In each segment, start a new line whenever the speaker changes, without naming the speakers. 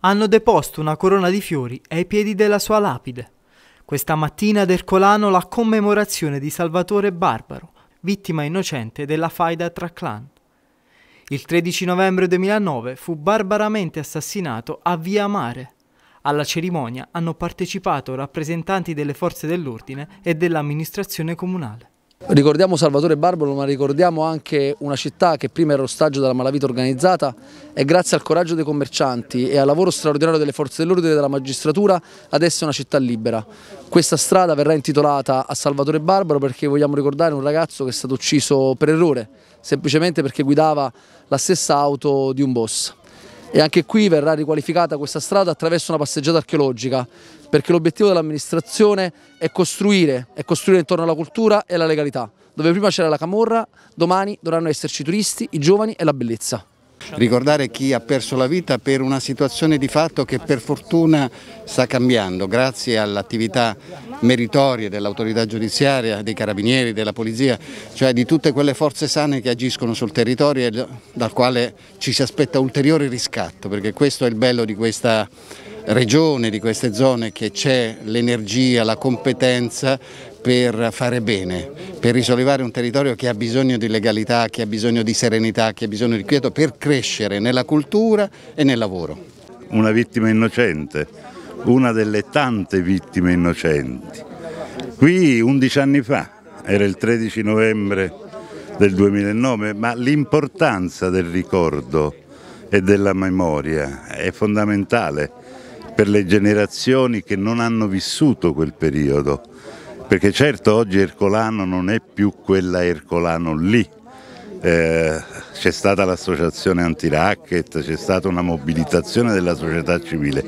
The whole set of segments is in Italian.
hanno deposto una corona di fiori ai piedi della sua lapide. Questa mattina ad Ercolano la commemorazione di Salvatore Barbaro, vittima innocente della faida tra clan. Il 13 novembre 2009 fu barbaramente assassinato a Via Mare. Alla cerimonia hanno partecipato rappresentanti delle forze dell'ordine e dell'amministrazione comunale.
Ricordiamo Salvatore Barbaro ma ricordiamo anche una città che prima era ostaggio della malavita organizzata e grazie al coraggio dei commercianti e al lavoro straordinario delle forze dell'ordine e della magistratura adesso è una città libera. Questa strada verrà intitolata a Salvatore Barbaro perché vogliamo ricordare un ragazzo che è stato ucciso per errore, semplicemente perché guidava la stessa auto di un boss e anche qui verrà riqualificata questa strada attraverso una passeggiata archeologica perché l'obiettivo dell'amministrazione è costruire, è costruire intorno alla cultura e alla legalità. Dove prima c'era la camorra, domani dovranno esserci i turisti, i giovani e la bellezza. Ricordare chi ha
perso la vita per una situazione di fatto che per fortuna sta cambiando grazie all'attività meritoria dell'autorità giudiziaria, dei carabinieri, della polizia, cioè di tutte quelle forze sane che agiscono sul territorio e dal quale ci si aspetta ulteriore riscatto perché questo è il bello di questa regione, di queste zone che c'è l'energia, la competenza per fare bene, per risollevare un territorio che ha bisogno di legalità, che ha bisogno di serenità, che ha bisogno di quieto per crescere nella cultura e nel lavoro.
Una vittima innocente, una delle tante vittime innocenti. Qui 11 anni fa, era il 13 novembre del 2009, ma l'importanza del ricordo e della memoria è fondamentale per le generazioni che non hanno vissuto quel periodo, perché certo oggi Ercolano non è più quella Ercolano lì, eh, c'è stata l'associazione anti-racket, c'è stata una mobilitazione della società civile,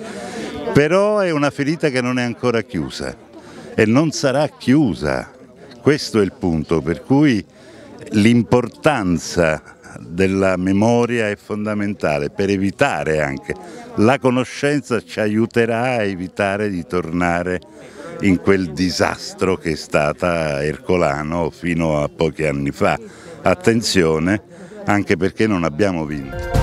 però è una ferita che non è ancora chiusa e non sarà chiusa, questo è il punto per cui l'importanza della memoria è fondamentale per evitare anche. La conoscenza ci aiuterà a evitare di tornare in quel disastro che è stata Ercolano fino a pochi anni fa. Attenzione, anche perché non abbiamo vinto.